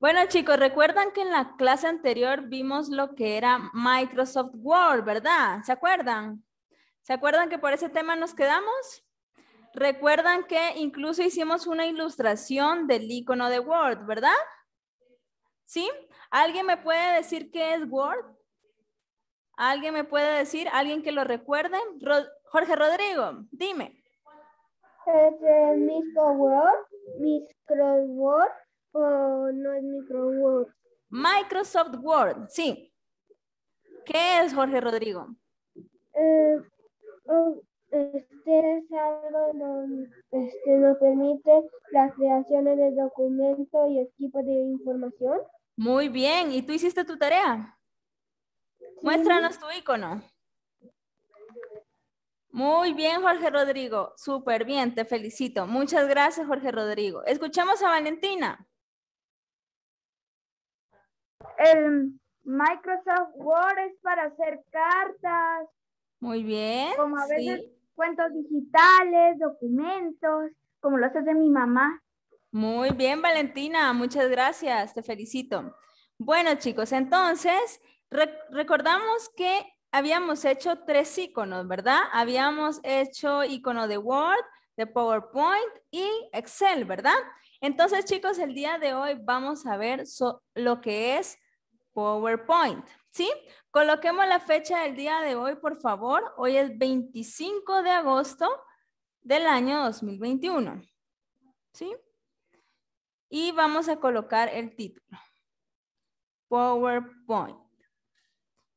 Bueno, chicos, recuerdan que en la clase anterior vimos lo que era Microsoft Word, ¿verdad? ¿Se acuerdan? ¿Se acuerdan que por ese tema nos quedamos? Recuerdan que incluso hicimos una ilustración del icono de Word, ¿verdad? ¿Sí? ¿Alguien me puede decir qué es Word? ¿Alguien me puede decir? ¿Alguien que lo recuerde? Jorge Rodrigo, dime. Es eh, Word, Microsoft Word o oh, no es Microsoft Word. Microsoft Word, sí. ¿Qué es, Jorge Rodrigo? Eh, oh, este es algo que este, nos permite las creaciones de documentos y equipos de información. Muy bien, ¿y tú hiciste tu tarea? Muéstranos tu icono. Muy bien, Jorge Rodrigo. Súper bien, te felicito. Muchas gracias, Jorge Rodrigo. Escuchamos a Valentina. El Microsoft Word es para hacer cartas. Muy bien. Como a veces cuentos digitales, documentos, como lo haces de mi mamá. Muy bien, Valentina. Muchas gracias. Te felicito. Bueno, chicos, entonces recordamos que habíamos hecho tres iconos, ¿verdad? Habíamos hecho icono de Word, de PowerPoint y Excel, ¿verdad? Entonces, chicos, el día de hoy vamos a ver lo que es PowerPoint, ¿sí? Coloquemos la fecha del día de hoy, por favor. Hoy es 25 de agosto del año 2021, ¿sí? Y vamos a colocar el título. PowerPoint.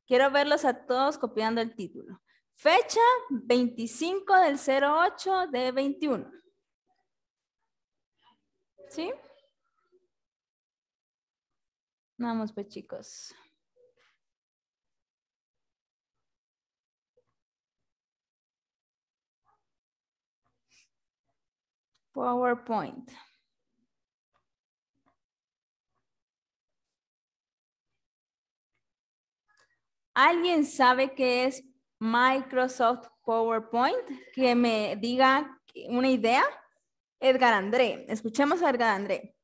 Quiero verlos a todos copiando el título. Fecha 25 del 08 de 21. ¿Sí? Vamos pues chicos. PowerPoint. ¿Alguien sabe qué es Microsoft PowerPoint? Que me diga una idea. Edgar André. Escuchemos a Edgar André.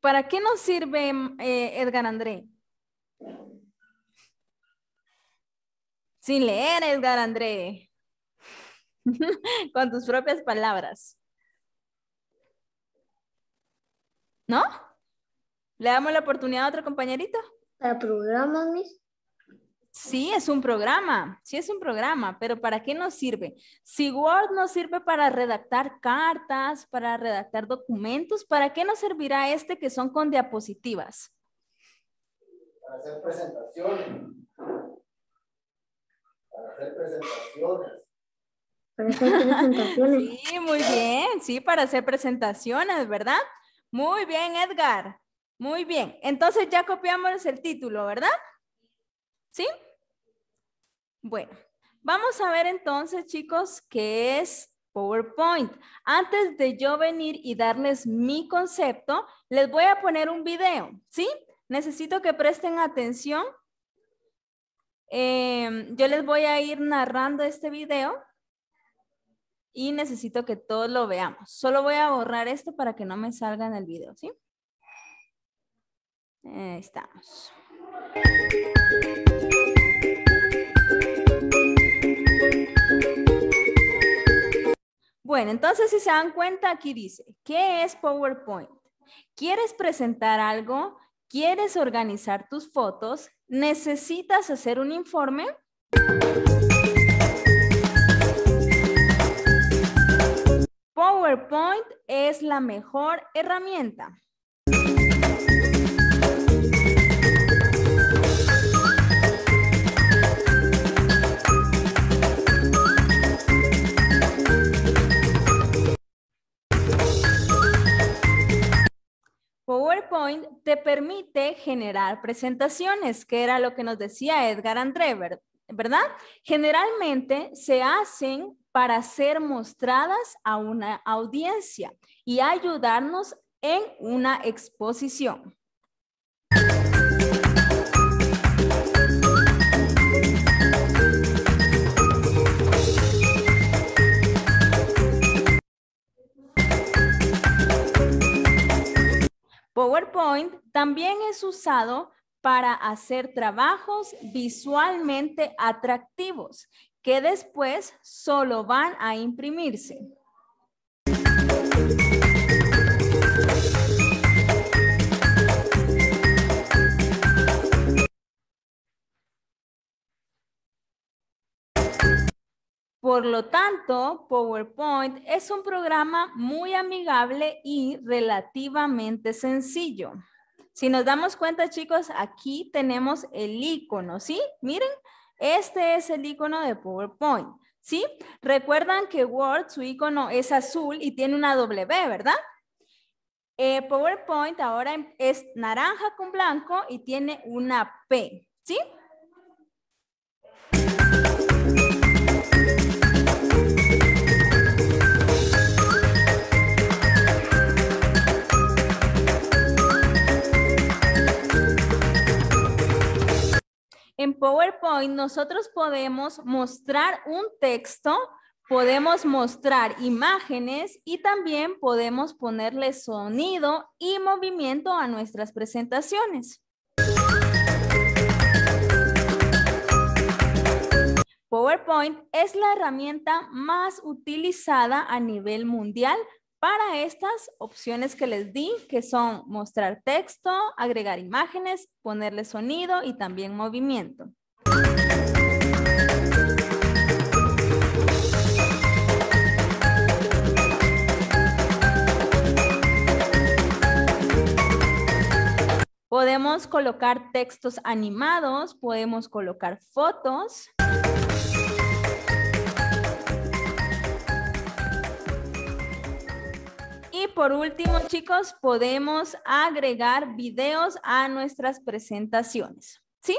¿Para qué nos sirve eh, Edgar André? Sin leer, Edgar André. Con tus propias palabras. ¿No? ¿Le damos la oportunidad a otro compañerito? Para programas, mis. Sí, es un programa, sí es un programa, pero ¿para qué nos sirve? Si Word nos sirve para redactar cartas, para redactar documentos, ¿para qué nos servirá este que son con diapositivas? Para hacer presentaciones. Para hacer presentaciones. Para hacer presentaciones. Sí, muy bien, sí, para hacer presentaciones, ¿verdad? Muy bien, Edgar. Muy bien. Entonces ya copiamos el título, ¿verdad? ¿Sí? Bueno, vamos a ver entonces, chicos, qué es PowerPoint. Antes de yo venir y darles mi concepto, les voy a poner un video, ¿sí? Necesito que presten atención. Em, yo les voy a ir narrando este video y necesito que todos lo veamos. Solo voy a borrar esto para que no me salga en el video, ¿sí? Ahí estamos. Bueno, entonces si se dan cuenta, aquí dice, ¿qué es PowerPoint? ¿Quieres presentar algo? ¿Quieres organizar tus fotos? ¿Necesitas hacer un informe? PowerPoint es la mejor herramienta. PowerPoint te permite generar presentaciones, que era lo que nos decía Edgar André, ¿verdad? Generalmente se hacen para ser mostradas a una audiencia y ayudarnos en una exposición. También es usado para hacer trabajos visualmente atractivos que después solo van a imprimirse. Por lo tanto, PowerPoint es un programa muy amigable y relativamente sencillo. Si nos damos cuenta, chicos, aquí tenemos el icono, ¿sí? Miren, este es el icono de PowerPoint, ¿sí? Recuerdan que Word, su icono es azul y tiene una W, ¿verdad? Eh, PowerPoint ahora em, es naranja con blanco y tiene una P, ¿sí? PowerPoint nosotros podemos mostrar un texto, podemos mostrar imágenes y también podemos ponerle sonido y movimiento a nuestras presentaciones. PowerPoint es la herramienta más utilizada a nivel mundial para estas opciones que les di, que son mostrar texto, agregar imágenes, ponerle sonido y también movimiento. Podemos colocar textos animados, podemos colocar fotos. Y por último, chicos, podemos agregar videos a nuestras presentaciones. ¿Sí?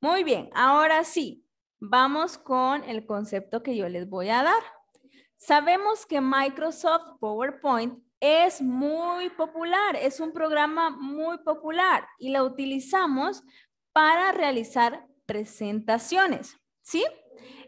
Muy bien, ahora sí, vamos con el concepto que yo les voy a dar. Sabemos que Microsoft PowerPoint es muy popular, es un programa muy popular y la utilizamos para realizar presentaciones, ¿sí?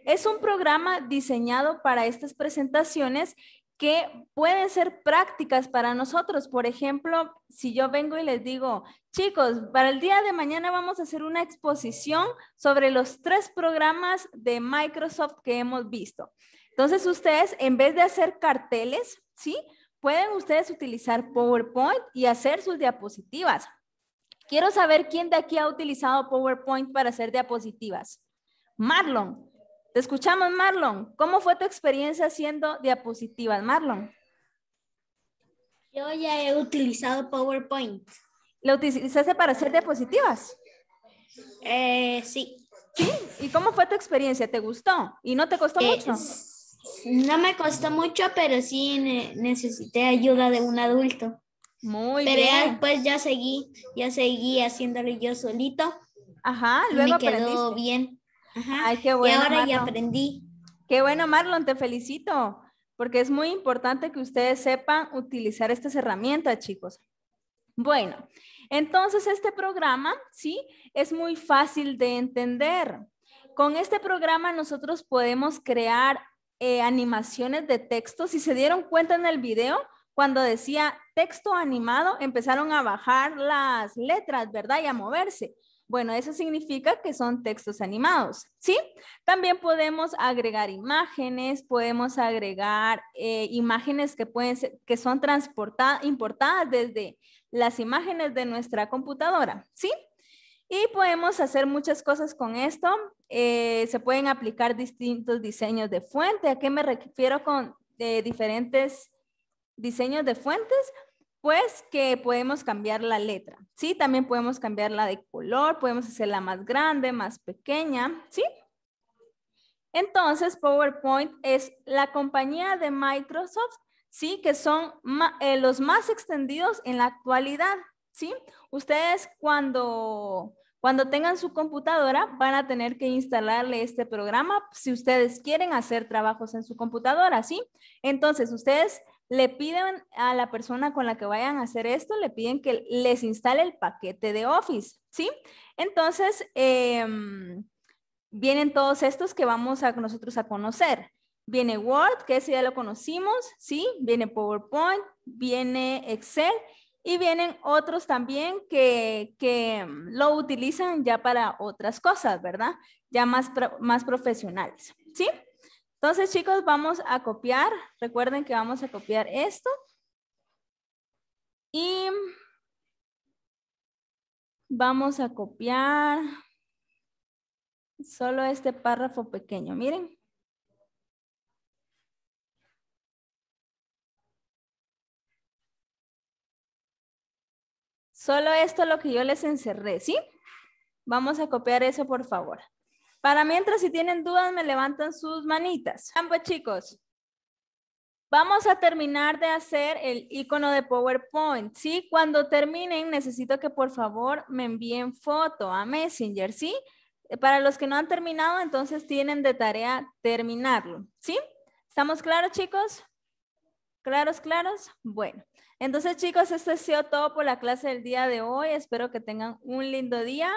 Es un programa diseñado para estas presentaciones que pueden ser prácticas para nosotros. Por ejemplo, si yo vengo y les digo, chicos, para el día de mañana vamos a hacer una exposición sobre los tres programas de Microsoft que hemos visto. Entonces, ustedes, en vez de hacer carteles, ¿sí? Pueden ustedes utilizar PowerPoint y hacer sus diapositivas. Quiero saber quién de aquí ha utilizado PowerPoint para hacer diapositivas. Marlon, te escuchamos Marlon. ¿Cómo fue tu experiencia haciendo diapositivas, Marlon? Yo ya he utilizado PowerPoint. ¿Lo utilizaste para hacer diapositivas? Eh, sí. ¿Y cómo fue tu experiencia? ¿Te gustó? ¿Y no te costó eh, mucho? No me costó mucho, pero sí necesité ayuda de un adulto. Muy bien. Pero ya seguí, ya seguí haciéndolo yo solito. Ajá, luego me quedó bien. Ajá. qué bueno. Y ahora ya aprendí. Qué bueno, Marlon, te felicito, porque es muy importante que ustedes sepan utilizar estas herramientas, chicos. Bueno, entonces este programa, ¿sí? Es muy fácil de entender. Con este programa nosotros podemos crear eh, animaciones de texto. Si se dieron cuenta en el video, cuando decía texto animado, empezaron a bajar las letras, ¿verdad? Y a moverse. Bueno, eso significa que son textos animados, ¿sí? También podemos agregar imágenes, podemos agregar eh, imágenes que, pueden ser, que son transportadas, importadas desde las imágenes de nuestra computadora, ¿sí? Y podemos hacer muchas cosas con esto. Eh, se pueden aplicar distintos diseños de fuente. ¿A qué me refiero con eh, diferentes diseños de fuentes? Pues que podemos cambiar la letra, ¿sí? También podemos cambiarla de color, podemos hacerla más grande, más pequeña, ¿sí? Entonces, PowerPoint es la compañía de Microsoft, ¿sí? Que son eh, los más extendidos en la actualidad, ¿sí? Ustedes cuando cuando tengan su computadora, van a tener que instalarle este programa si ustedes quieren hacer trabajos en su computadora, ¿sí? Entonces, ustedes le piden a la persona con la que vayan a hacer esto, le piden que les instale el paquete de Office, ¿sí? Entonces, em, vienen todos estos que vamos a nosotros a conocer. Viene Word, que ese ya lo conocimos, ¿sí? Viene PowerPoint, viene Excel y vienen otros también que, mm, lo utilizan ya para otras cosas, ¿verdad? Ya más, más profesionales, ¿sí? Entonces, chicos, vamos a copiar. Recuerden que vamos a copiar esto. Y vamos a copiar solo este párrafo pequeño. Miren. Solo esto es lo que yo les encerré, ¿sí? Vamos a copiar eso, por favor. Para mientras, si tienen dudas, me levantan sus manitas. ambos pues, chicos, vamos a terminar de hacer el icono de PowerPoint, ¿sí? Cuando terminen, necesito que por favor me envíen foto a Messenger, ¿sí? Eh, para los que no han terminado, entonces tienen de tarea terminarlo, ¿sí? ¿Estamos claros, chicos? ¿Claros, claros? Bueno. Entonces, chicos, esto ha sido todo por la clase del día de hoy. Espero que tengan un lindo día.